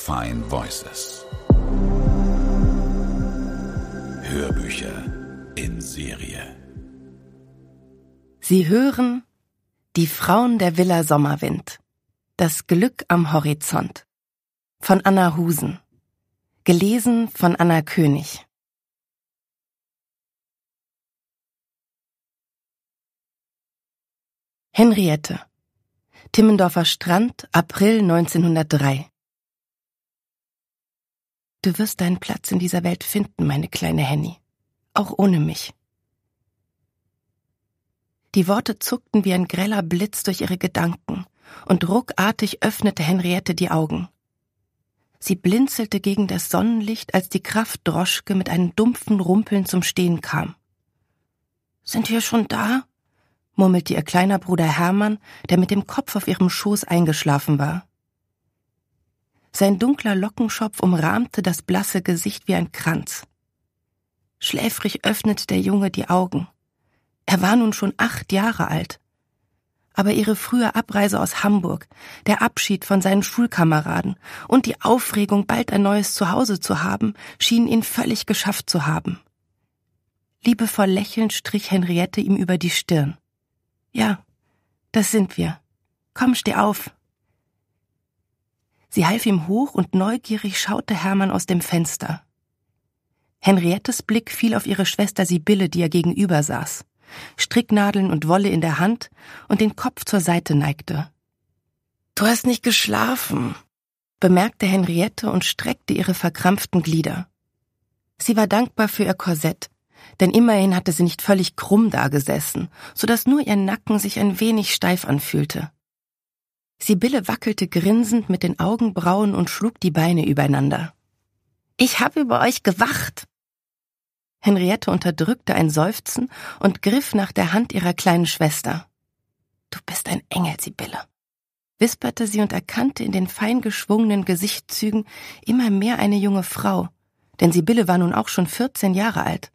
Fine Voices. Hörbücher in Serie. Sie hören Die Frauen der Villa Sommerwind. Das Glück am Horizont. Von Anna Husen. Gelesen von Anna König. Henriette. Timmendorfer Strand, April 1903. Du wirst deinen Platz in dieser Welt finden, meine kleine Henny. Auch ohne mich. Die Worte zuckten wie ein greller Blitz durch ihre Gedanken, und ruckartig öffnete Henriette die Augen. Sie blinzelte gegen das Sonnenlicht, als die Kraftdroschke mit einem dumpfen Rumpeln zum Stehen kam. Sind wir schon da? murmelte ihr kleiner Bruder Hermann, der mit dem Kopf auf ihrem Schoß eingeschlafen war. Sein dunkler Lockenschopf umrahmte das blasse Gesicht wie ein Kranz. Schläfrig öffnete der Junge die Augen. Er war nun schon acht Jahre alt. Aber ihre frühe Abreise aus Hamburg, der Abschied von seinen Schulkameraden und die Aufregung, bald ein neues Zuhause zu haben, schienen ihn völlig geschafft zu haben. Liebevoll lächelnd strich Henriette ihm über die Stirn. Ja, das sind wir. Komm, steh auf. Sie half ihm hoch und neugierig schaute Hermann aus dem Fenster. Henriettes Blick fiel auf ihre Schwester Sibylle, die ihr gegenüber saß, Stricknadeln und Wolle in der Hand und den Kopf zur Seite neigte. Du hast nicht geschlafen, bemerkte Henriette und streckte ihre verkrampften Glieder. Sie war dankbar für ihr Korsett, denn immerhin hatte sie nicht völlig krumm dagesessen, so dass nur ihr Nacken sich ein wenig steif anfühlte. Sibylle wackelte grinsend mit den Augenbrauen und schlug die Beine übereinander. Ich hab über euch gewacht! Henriette unterdrückte ein Seufzen und griff nach der Hand ihrer kleinen Schwester. Du bist ein Engel, Sibylle, wisperte sie und erkannte in den fein geschwungenen Gesichtszügen immer mehr eine junge Frau, denn Sibylle war nun auch schon 14 Jahre alt.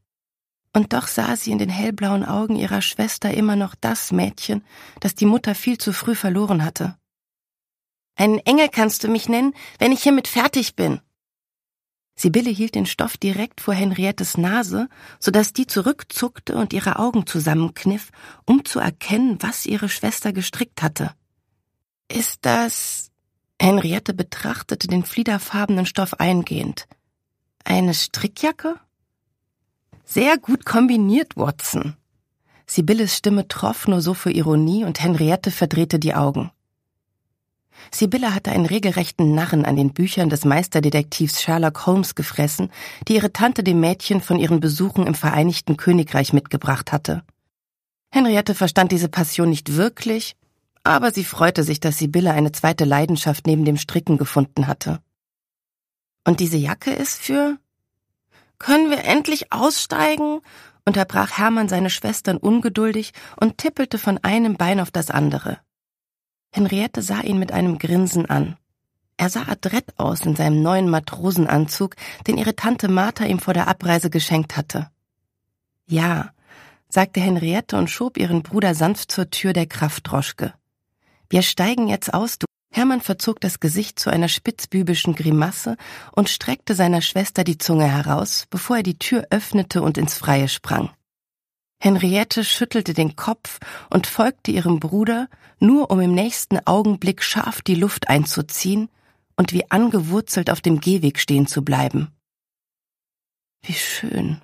Und doch sah sie in den hellblauen Augen ihrer Schwester immer noch das Mädchen, das die Mutter viel zu früh verloren hatte. Einen Engel kannst du mich nennen, wenn ich hiermit fertig bin. Sibylle hielt den Stoff direkt vor Henriettes Nase, so dass die zurückzuckte und ihre Augen zusammenkniff, um zu erkennen, was ihre Schwester gestrickt hatte. Ist das... Henriette betrachtete den fliederfarbenen Stoff eingehend. Eine Strickjacke? Sehr gut kombiniert, Watson. Sibylles Stimme troff nur so für Ironie und Henriette verdrehte die Augen. Sibylle hatte einen regelrechten Narren an den Büchern des Meisterdetektivs Sherlock Holmes gefressen, die ihre Tante dem Mädchen von ihren Besuchen im Vereinigten Königreich mitgebracht hatte. Henriette verstand diese Passion nicht wirklich, aber sie freute sich, dass Sibylle eine zweite Leidenschaft neben dem Stricken gefunden hatte. Und diese Jacke ist für? Können wir endlich aussteigen? unterbrach Hermann seine Schwestern ungeduldig und tippelte von einem Bein auf das andere. Henriette sah ihn mit einem Grinsen an. Er sah adrett aus in seinem neuen Matrosenanzug, den ihre Tante Martha ihm vor der Abreise geschenkt hatte. Ja, sagte Henriette und schob ihren Bruder sanft zur Tür der Kraftdroschke. Wir steigen jetzt aus, du. Hermann verzog das Gesicht zu einer spitzbübischen Grimasse und streckte seiner Schwester die Zunge heraus, bevor er die Tür öffnete und ins Freie sprang. Henriette schüttelte den Kopf und folgte ihrem Bruder, nur um im nächsten Augenblick scharf die Luft einzuziehen und wie angewurzelt auf dem Gehweg stehen zu bleiben. Wie schön,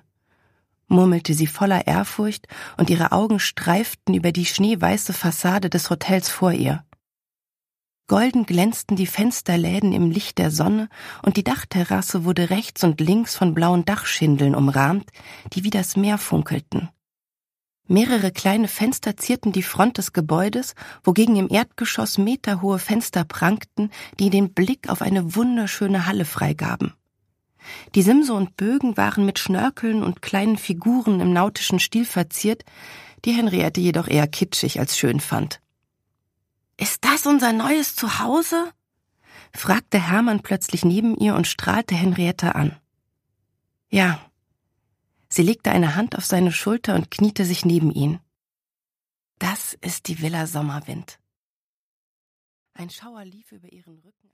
murmelte sie voller Ehrfurcht, und ihre Augen streiften über die schneeweiße Fassade des Hotels vor ihr. Golden glänzten die Fensterläden im Licht der Sonne, und die Dachterrasse wurde rechts und links von blauen Dachschindeln umrahmt, die wie das Meer funkelten. Mehrere kleine Fenster zierten die Front des Gebäudes, wogegen im Erdgeschoss meterhohe Fenster prangten, die den Blick auf eine wunderschöne Halle freigaben. Die Simse und Bögen waren mit Schnörkeln und kleinen Figuren im nautischen Stil verziert, die Henriette jedoch eher kitschig als schön fand. Ist das unser neues Zuhause? fragte Hermann plötzlich neben ihr und strahlte Henriette an. Ja, Sie legte eine Hand auf seine Schulter und kniete sich neben ihn. Das ist die Villa Sommerwind. Ein Schauer lief über ihren Rücken.